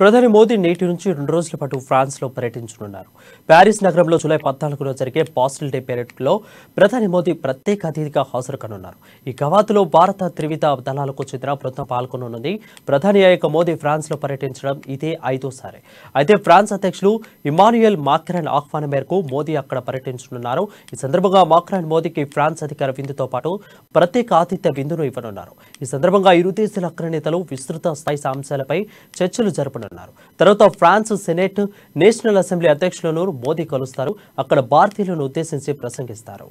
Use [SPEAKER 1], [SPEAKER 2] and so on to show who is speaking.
[SPEAKER 1] ప్రధాని మోదీ నేటి నుంచి రెండు రోజుల పాటు ఫ్రాన్స్లో పర్యటించనున్నారు ప్యారిస్ నగరంలో జూలై పద్నాలుగులో జరిగే పాస్టల్ డే పర్యటనలో ప్రధాని మోదీ ప్రత్యేక అతిథిగా హాజరు కానున్నారు ఈ కవాతులో భారత త్రివిధ దళాలకు చెందిన బృందం పాల్గొననుంది ప్రధాని అయ్యక మోదీ ఫ్రాన్స్లో పర్యటించడం ఇదే ఐదోసారి అయితే ఫ్రాన్స్ అధ్యక్షులు ఇమానుయల్ మాక్రాన్ ఆహ్వానం మేరకు మోదీ అక్కడ పర్యటించనున్నారు ఈ సందర్భంగా మాక్రాన్ మోదీకి ఫ్రాన్స్ అధికార విందుతో పాటు ప్రత్యేక ఆతిథ్య విందును ఇవ్వనున్నారు ఈ సందర్భంగా ఇరు దేశాల అగ్రనేతలు విస్తృత స్థాయి అంశాలపై చర్చలు జరపనున్నారు పాల్గొననున్నారు తర్వాత ఫ్రాన్స్ సెనేట్ నేషనల్ అసెంబ్లీ అధ్యక్షులను మోదీ కలుస్తారు అక్కడ భారతీయులను ఉద్దేశించి ప్రసంగిస్తారు